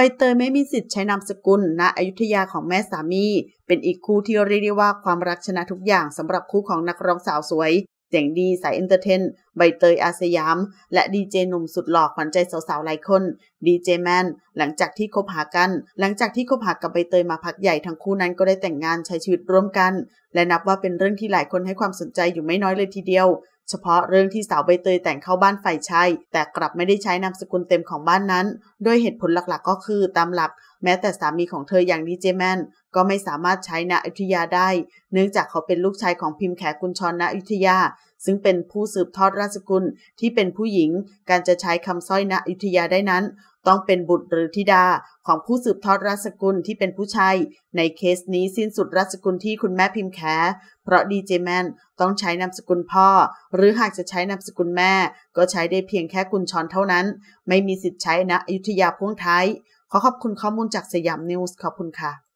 ใบเตยไม่มีสิทธิ์ใช้นามสกุล ณอยุธยาของแม่สามี เป็นอีกคู่ที่เรียกได้ว่าความรักชนะทุกอย่างสำหรับคู่ของนักร้องสาวสวยเสียงดีสายเอนเตอร์เทนใบเตยอาสยาม และดีเจหนุ่มสุดหล่อขวัญใจสาวๆหลายคนดีเจแมนหลังจากที่คบหากัน หลังจากที่คบหากับใบเตยมาพักใหญ่ทั้งคู่นั้นก็ได้แต่งงานใช้ชีวิตร่วมกัน และนับว่าเป็นเรื่องที่หลายคนให้ความสนใจอยู่ไม่น้อยเลยทีเดียวเฉพาะเรื่องที่สาวใบเตยแต่งเข้าบ้านฝ่ายชายแต่กลับไม่ได้ใช้นามสกุลเต็มของบ้านนั้นโดยเหตุผลหลักๆก็คือตามหลักแม้แต่สามีของเธออย่างดีเจแมนก็ไม่สามารถใช้ณอุทยาได้ เนื่องจากเขาเป็นลูกชายของพิมพ์แขกุญชรณอุทยา ซึ่งเป็นผู้สืบทอดราชกุลที่เป็นผู้หญิง การจะใช้คำสร้อยณอุทยาได้นั้น ต้องเป็นบุตรหรือธิดาของผู้สืบทอดราชกุลที่เป็นผู้ชาย ในเคสนี้สิ้นสุดราชกุลที่คุณแม่พิมพ์แขเพราะดีเจแมนต้องใช้นามสกุลพ่อ หรือหากจะใช้นามสกุลแม่ ก็ใช้ได้เพียงแค่กุญชรเท่านั้น ไม่มีสิทธิ์ใช้ณอุทยาพ่วงท้าย ขอขอบคุณข้อมูลจากสยามนิวส์ขอบคุณค่ะ